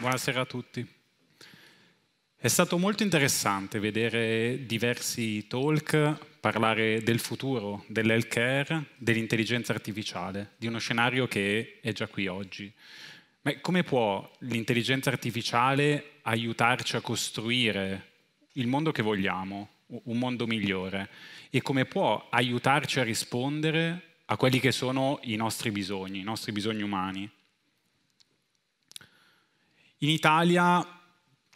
Buonasera a tutti. È stato molto interessante vedere diversi talk parlare del futuro, dell'healthcare, dell'intelligenza artificiale, di uno scenario che è già qui oggi. Ma come può l'intelligenza artificiale aiutarci a costruire il mondo che vogliamo, un mondo migliore? E come può aiutarci a rispondere a quelli che sono i nostri bisogni, i nostri bisogni umani? In Italia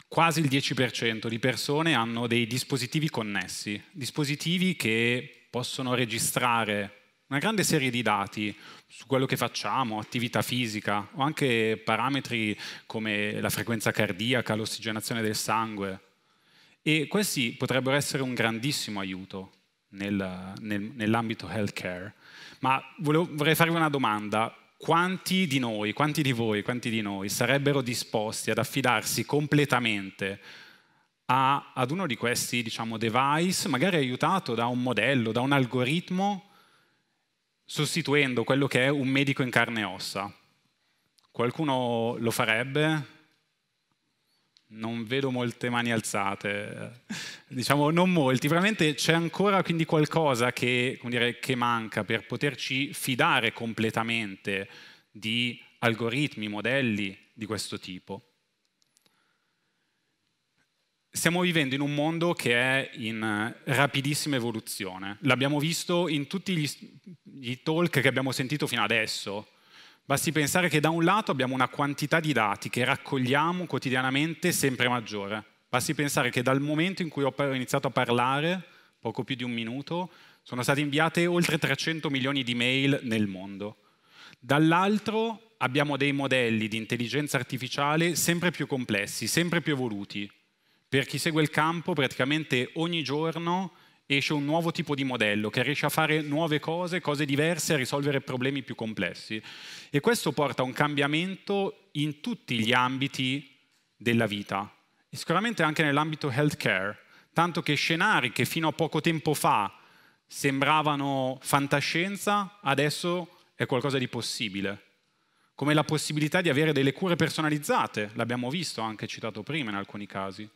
quasi il 10% di persone hanno dei dispositivi connessi, dispositivi che possono registrare una grande serie di dati su quello che facciamo, attività fisica o anche parametri come la frequenza cardiaca, l'ossigenazione del sangue. E questi potrebbero essere un grandissimo aiuto nel, nel, nell'ambito healthcare. Ma volevo, vorrei farvi una domanda quanti di noi, quanti di voi, quanti di noi sarebbero disposti ad affidarsi completamente a, ad uno di questi diciamo, device, magari aiutato da un modello, da un algoritmo, sostituendo quello che è un medico in carne e ossa? Qualcuno lo farebbe? non vedo molte mani alzate, diciamo non molti, veramente c'è ancora quindi qualcosa che, dire, che, manca per poterci fidare completamente di algoritmi, modelli di questo tipo. Stiamo vivendo in un mondo che è in rapidissima evoluzione, l'abbiamo visto in tutti gli, gli talk che abbiamo sentito fino adesso, Basti pensare che da un lato abbiamo una quantità di dati che raccogliamo quotidianamente sempre maggiore. Basti pensare che dal momento in cui ho iniziato a parlare, poco più di un minuto, sono state inviate oltre 300 milioni di mail nel mondo. Dall'altro abbiamo dei modelli di intelligenza artificiale sempre più complessi, sempre più evoluti. Per chi segue il campo, praticamente ogni giorno esce un nuovo tipo di modello che riesce a fare nuove cose, cose diverse, a risolvere problemi più complessi. E questo porta a un cambiamento in tutti gli ambiti della vita, e sicuramente anche nell'ambito healthcare, tanto che scenari che fino a poco tempo fa sembravano fantascienza, adesso è qualcosa di possibile. Come la possibilità di avere delle cure personalizzate, l'abbiamo visto anche citato prima in alcuni casi,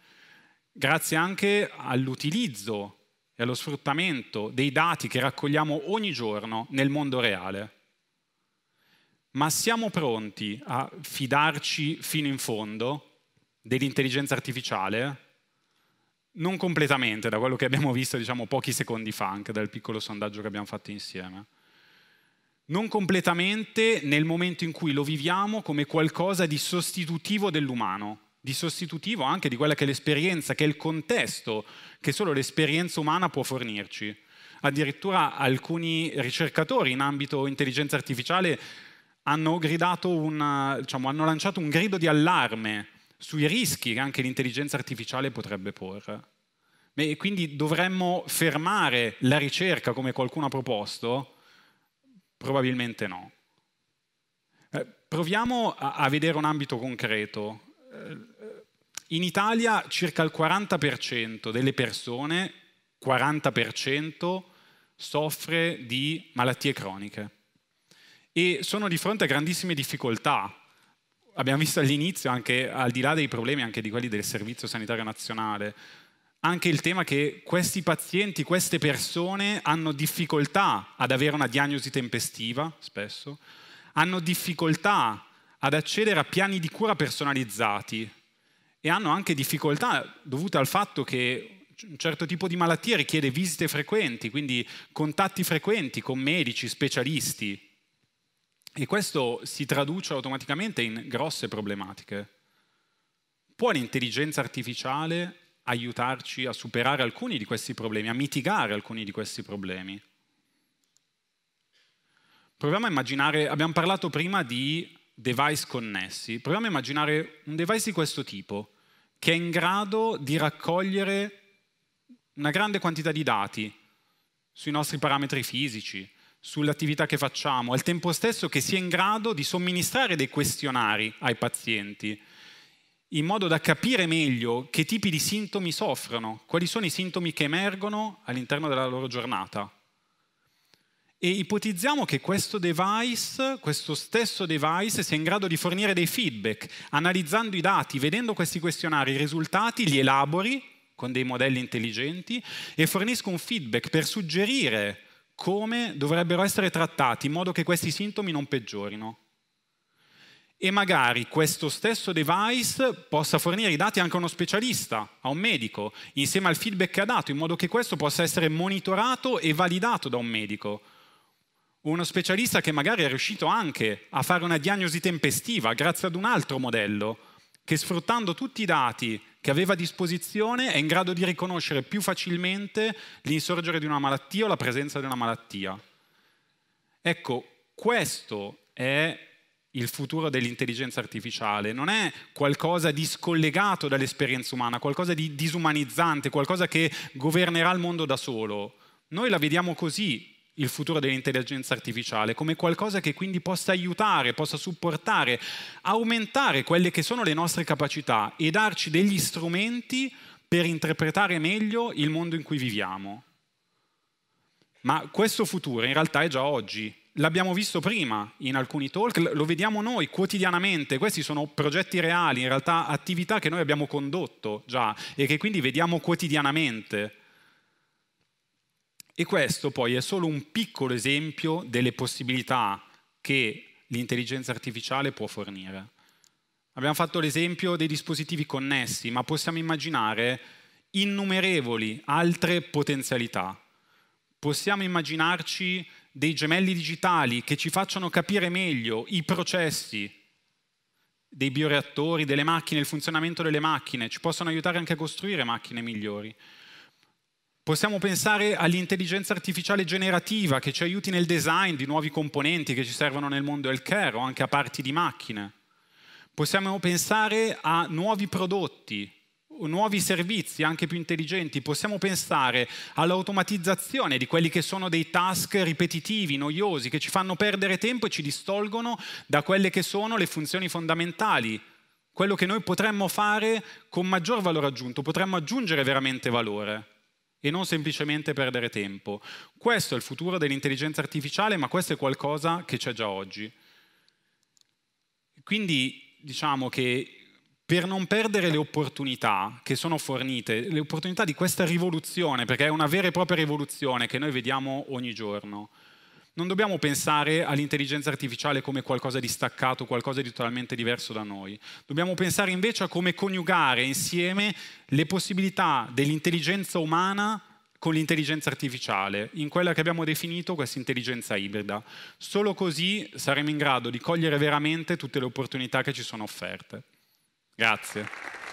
grazie anche all'utilizzo e allo sfruttamento dei dati che raccogliamo ogni giorno nel mondo reale. Ma siamo pronti a fidarci fino in fondo dell'intelligenza artificiale? Non completamente, da quello che abbiamo visto diciamo, pochi secondi fa, anche dal piccolo sondaggio che abbiamo fatto insieme. Non completamente nel momento in cui lo viviamo come qualcosa di sostitutivo dell'umano di sostitutivo anche di quella che è l'esperienza, che è il contesto che solo l'esperienza umana può fornirci. Addirittura alcuni ricercatori in ambito intelligenza artificiale hanno, una, diciamo, hanno lanciato un grido di allarme sui rischi che anche l'intelligenza artificiale potrebbe porre. E quindi dovremmo fermare la ricerca come qualcuno ha proposto? Probabilmente no. Eh, proviamo a, vedere un ambito concreto. Eh, in Italia circa il 40% delle persone, 40% soffre di malattie croniche e sono di fronte a grandissime difficoltà. Abbiamo visto all'inizio, anche al di là dei problemi anche di quelli del Servizio Sanitario Nazionale, anche il tema che questi pazienti, queste persone hanno difficoltà ad avere una diagnosi tempestiva, spesso, hanno difficoltà ad accedere a piani di cura personalizzati, e hanno anche difficoltà dovute al fatto che un certo tipo di malattia richiede visite frequenti, quindi contatti frequenti con medici, specialisti. E questo si traduce automaticamente in grosse problematiche. Può l'intelligenza artificiale aiutarci a superare alcuni di questi problemi, a mitigare alcuni di questi problemi? Proviamo a immaginare, abbiamo parlato prima di device connessi, proviamo a immaginare un device di questo tipo che è in grado di raccogliere una grande quantità di dati sui nostri parametri fisici, sull'attività che facciamo, al tempo stesso che sia in grado di somministrare dei questionari ai pazienti, in modo da capire meglio che tipi di sintomi soffrono, quali sono i sintomi che emergono all'interno della loro giornata e ipotizziamo che questo device, questo stesso device, sia in grado di fornire dei feedback, analizzando i dati, vedendo questi questionari, i risultati, li elabori con dei modelli intelligenti e fornisca un feedback per suggerire come dovrebbero essere trattati in modo che questi sintomi non peggiorino. E magari questo stesso device possa fornire i dati anche a uno specialista, a un medico, insieme al feedback che ha dato, in modo che questo possa essere monitorato e validato da un medico uno specialista che magari è riuscito anche a fare una diagnosi tempestiva grazie ad un altro modello che sfruttando tutti i dati che aveva a disposizione è in grado di riconoscere più facilmente l'insorgere di una malattia o la presenza di una malattia. Ecco, questo è il futuro dell'intelligenza artificiale, non è qualcosa di scollegato dall'esperienza umana, qualcosa di disumanizzante, qualcosa che governerà il mondo da solo. Noi la vediamo così, il futuro dell'intelligenza artificiale, come qualcosa che quindi possa aiutare, possa supportare, aumentare quelle che sono le nostre capacità e darci degli strumenti per interpretare meglio il mondo in cui viviamo. Ma questo futuro in realtà è già oggi. L'abbiamo visto prima in alcuni talk, lo vediamo noi quotidianamente, questi sono progetti reali, in realtà attività che noi abbiamo condotto già e che quindi vediamo quotidianamente. E questo poi è solo un piccolo esempio delle possibilità che l'intelligenza artificiale può fornire. Abbiamo fatto l'esempio dei dispositivi connessi, ma possiamo immaginare innumerevoli altre potenzialità. Possiamo immaginarci dei gemelli digitali che ci facciano capire meglio i processi dei bioreattori, delle macchine, il funzionamento delle macchine, ci possono aiutare anche a costruire macchine migliori. Possiamo pensare all'intelligenza artificiale generativa che ci aiuti nel design di nuovi componenti che ci servono nel mondo healthcare o anche a parti di macchine. Possiamo pensare a nuovi prodotti, nuovi servizi anche più intelligenti. Possiamo pensare all'automatizzazione di quelli che sono dei task ripetitivi, noiosi, che ci fanno perdere tempo e ci distolgono da quelle che sono le funzioni fondamentali. Quello che noi potremmo fare con maggior valore aggiunto, potremmo aggiungere veramente valore e non semplicemente perdere tempo. Questo è il futuro dell'intelligenza artificiale, ma questo è qualcosa che c'è già oggi. Quindi diciamo che per non perdere le opportunità che sono fornite, le opportunità di questa rivoluzione, perché è una vera e propria rivoluzione che noi vediamo ogni giorno, non dobbiamo pensare all'intelligenza artificiale come qualcosa di staccato, qualcosa di totalmente diverso da noi. Dobbiamo pensare invece a come coniugare insieme le possibilità dell'intelligenza umana con l'intelligenza artificiale, in quella che abbiamo definito questa intelligenza ibrida. Solo così saremo in grado di cogliere veramente tutte le opportunità che ci sono offerte. Grazie.